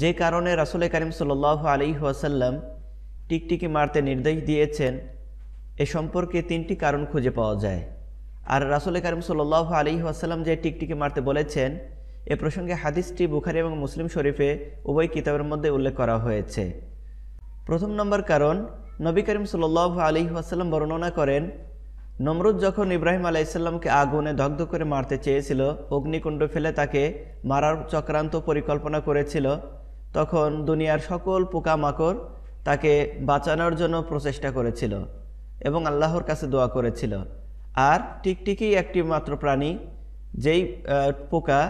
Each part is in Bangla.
যে কারণে রাসুল করিম সাল আলী ওয়াসাল্লাম টিকটিকি মারতে নির্দেশ দিয়েছেন এ সম্পর্কে তিনটি কারণ খুঁজে পাওয়া যায় আর রাসুল করিম সাল আলী ওয়াসাল্লাম যে টিকটিকি মারতে বলেছেন এ প্রসঙ্গে হাদিসটি বুখারি এবং মুসলিম শরীফে উভয় কিতাবের মধ্যে উল্লেখ করা হয়েছে প্রথম নম্বর কারণ নবী করিম সাল আলী ওয়াসাল্লাম বর্ণনা করেন নমরুদ যখন ইব্রাহিম আলাইসাল্লামকে আগুনে দগ্ধ করে মারতে চেয়েছিল অগ্নিকুণ্ড ফেলে তাকে মারার চক্রান্ত পরিকল্পনা করেছিল তখন দুনিয়ার সকল পোকামাকড় তাকে বাঁচানোর জন্য প্রচেষ্টা করেছিল এবং আল্লাহর কাছে দোয়া করেছিল আর টিকটিকি একটি মাত্র প্রাণী যেই পোকা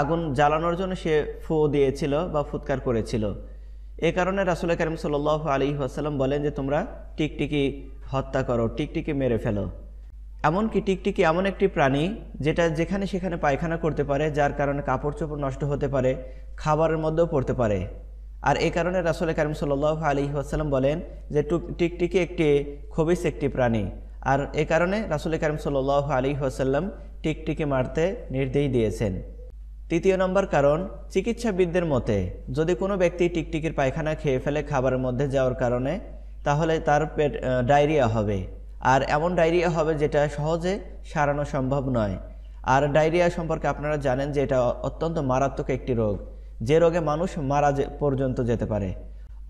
আগুন জ্বালানোর জন্য সে ফু দিয়েছিল বা ফুৎকার করেছিল এ কারণে রাসুল করিম সাল আলী আসাল্লাম বলেন যে তোমরা টিকটিকি হত্যা করো টিকটিকি মেরে ফেলো এমনকি টিকটিকি এমন একটি প্রাণী যেটা যেখানে সেখানে পায়খানা করতে পারে যার কারণে কাপড় চোপড় নষ্ট হতে পারে খাবারের মধ্যেও পড়তে পারে আর এ কারণে রাসুল কারিম সাল আলী আসসালাম বলেন যে টিকটিকি একটি খবিস একটি প্রাণী আর এ কারণে রাসুল করিম সাল আলী আসাল্লাম টিকটিকি মারতে নির্দেশ দিয়েছেন তৃতীয় নম্বর কারণ চিকিৎসাবিদদের মতে যদি কোনো ব্যক্তি টিকটিকির পায়খানা খেয়ে ফেলে খাবারের মধ্যে যাওয়ার কারণে তাহলে তার পেট ডায়রিয়া হবে আর এমন ডায়রিয়া হবে যেটা সহজে সারানো সম্ভব নয় আর ডায়রিয়া সম্পর্কে আপনারা জানেন যে এটা অত্যন্ত মারাত্মক একটি রোগ যে রোগে মানুষ মারা পর্যন্ত যেতে পারে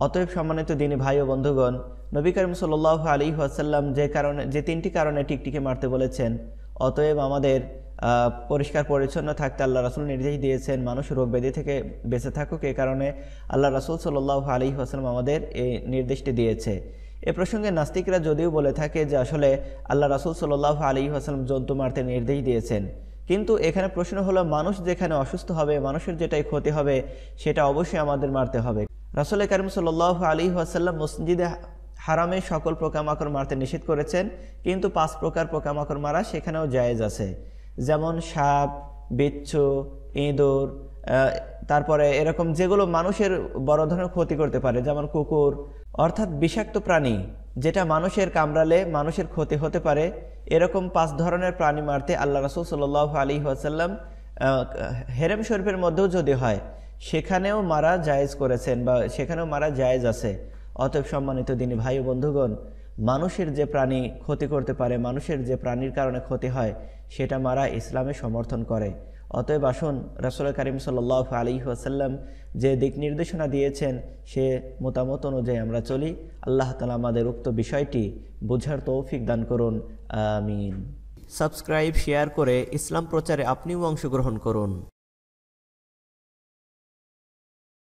অতএব সম্মানিত দিনী ভাই ও বন্ধুগণ নবী করিম সাল্লাহ আলী ওয়াসাল্লাম যে কারণে যে তিনটি কারণে টিকটিকে মারতে বলেছেন অতএব আমাদের পরিষ্কার পরিচ্ছন্ন থাকতে আল্লাহ রাসুল নির্দেশ দিয়েছেন মানুষ রোগ ব্যাধি থেকে বেঁচে থাকুক এ কারণে আল্লাহ রাসুল সাল্লাহ আলী ওয়াসাল্লাম আমাদের এই নির্দেশটি দিয়েছে এ প্রসঙ্গে নাস্তিকরা যদিও বলে থাকে যে আসলে আল্লাহ রাসুল সাল্লাহ আলী হাসলাম জন্তু মারতে নির্দেশ দিয়েছেন কিন্তু এখানে প্রশ্ন হলো মানুষ যেখানে অসুস্থ হবে মানুষের যেটাই ক্ষতি হবে সেটা অবশ্যই আমাদের মারতে হবে রাসুলের কারিম সাল্লাহ আলী ওয়াসাল্লাম মসজিদে হারামে সকল পোকামাকড় মারতে নিষেধ করেছেন কিন্তু পাঁচ প্রকার পোকামাকড় মারা সেখানেও জায়েজ আছে যেমন সাপ বিচ্ছু ইঁদুর তারপরে এরকম যেগুলো মানুষের বড় ধরনের ক্ষতি করতে পারে যেমন কুকুর অর্থাৎ বিষাক্ত প্রাণী যেটা মানুষের কামড়ালে মানুষের ক্ষতি হতে পারে এরকম পাঁচ ধরনের প্রাণী মারতে আল্লাহ রসুল সাল আলী ওয়াসাল্লাম হেরেম শরীফের মধ্যেও যদি হয় সেখানেও মারা জায়েজ করেছেন বা সেখানেও মারা জায়েজ আছে অতএব সম্মানিত দিনী ভাই বন্ধুগণ মানুষের যে প্রাণী ক্ষতি করতে পারে মানুষের যে প্রাণীর কারণে ক্ষতি হয় সেটা মারা ইসলামে সমর্থন করে অতএব আসুন রাসুল করিম সাল আলী আসাল্লাম যে দিক নির্দেশনা দিয়েছেন সে মতামত অনুযায়ী আমরা চলি আল্লাহ তালা আমাদের উক্ত বিষয়টি বোঝার তৌফিক দান করুন আমিন সাবস্ক্রাইব শেয়ার করে ইসলাম প্রচারে আপনিও অংশগ্রহণ করুন